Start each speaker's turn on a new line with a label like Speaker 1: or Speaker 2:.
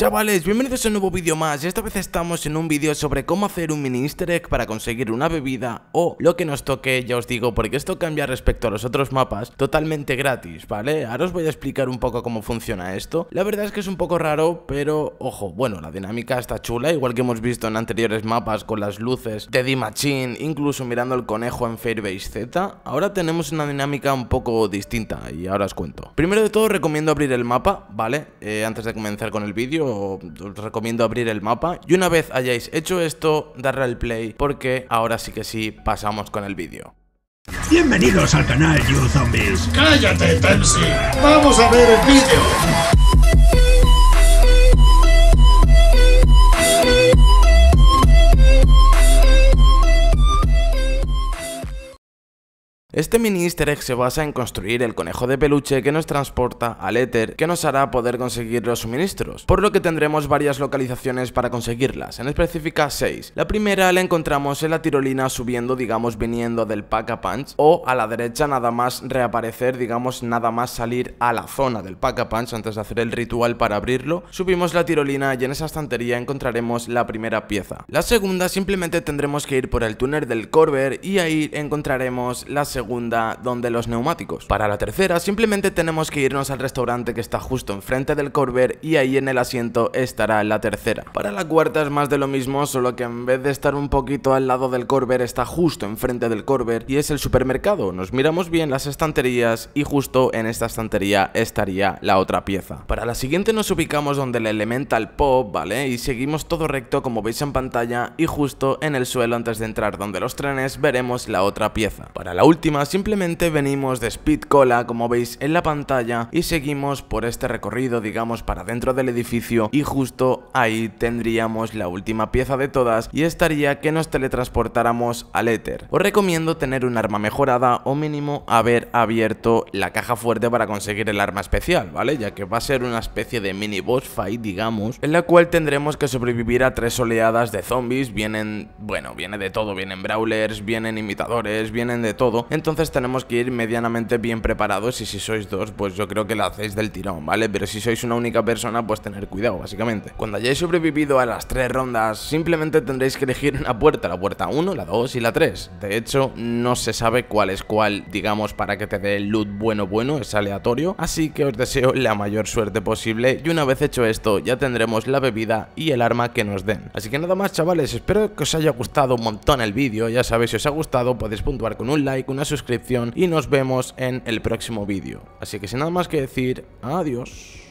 Speaker 1: Chavales, bienvenidos a un nuevo vídeo más, esta vez estamos en un vídeo sobre cómo hacer un mini easter egg para conseguir una bebida o lo que nos toque, ya os digo, porque esto cambia respecto a los otros mapas, totalmente gratis, ¿vale? Ahora os voy a explicar un poco cómo funciona esto, la verdad es que es un poco raro, pero ojo, bueno, la dinámica está chula, igual que hemos visto en anteriores mapas con las luces de D-Machine, incluso mirando el conejo en Fairbase Z, ahora tenemos una dinámica un poco distinta y ahora os cuento. Primero de todo recomiendo abrir el mapa, ¿vale? Eh, antes de comenzar con el vídeo os recomiendo abrir el mapa. Y una vez hayáis hecho esto, darle al play porque ahora sí que sí pasamos con el vídeo. Bienvenidos al canal You Zombies. ¡Cállate, Pepsi. ¡Vamos a ver el vídeo! Este mini easter egg se basa en construir el conejo de peluche que nos transporta al éter que nos hará poder conseguir los suministros, por lo que tendremos varias localizaciones para conseguirlas, en específica 6. La primera la encontramos en la tirolina subiendo, digamos, viniendo del pack a punch o a la derecha nada más reaparecer, digamos, nada más salir a la zona del pack a punch antes de hacer el ritual para abrirlo, subimos la tirolina y en esa estantería encontraremos la primera pieza. La segunda simplemente tendremos que ir por el túnel del corver y ahí encontraremos la segunda segunda donde los neumáticos. Para la tercera simplemente tenemos que irnos al restaurante que está justo enfrente del corver y ahí en el asiento estará la tercera. Para la cuarta es más de lo mismo, solo que en vez de estar un poquito al lado del corver está justo enfrente del corver y es el supermercado. Nos miramos bien las estanterías y justo en esta estantería estaría la otra pieza. Para la siguiente nos ubicamos donde el Elemental Pop, ¿vale? Y seguimos todo recto como veis en pantalla y justo en el suelo antes de entrar donde los trenes veremos la otra pieza. Para la última simplemente venimos de Speed Cola como veis en la pantalla y seguimos por este recorrido digamos para dentro del edificio y justo ahí tendríamos la última pieza de todas y estaría que nos teletransportáramos al éter. Os recomiendo tener un arma mejorada o mínimo haber abierto la caja fuerte para conseguir el arma especial, ¿vale? Ya que va a ser una especie de mini boss fight digamos, en la cual tendremos que sobrevivir a tres oleadas de zombies, vienen, bueno, viene de todo, vienen brawlers, vienen imitadores, vienen de todo entonces tenemos que ir medianamente bien preparados y si sois dos, pues yo creo que la hacéis del tirón, ¿vale? Pero si sois una única persona, pues tener cuidado, básicamente. Cuando hayáis sobrevivido a las tres rondas, simplemente tendréis que elegir una puerta, la puerta 1, la 2 y la 3. De hecho, no se sabe cuál es cuál, digamos, para que te dé el loot bueno bueno, es aleatorio, así que os deseo la mayor suerte posible y una vez hecho esto, ya tendremos la bebida y el arma que nos den. Así que nada más, chavales, espero que os haya gustado un montón el vídeo, ya sabéis, si os ha gustado podéis puntuar con un like, una suscripción y nos vemos en el próximo vídeo. Así que sin nada más que decir, adiós.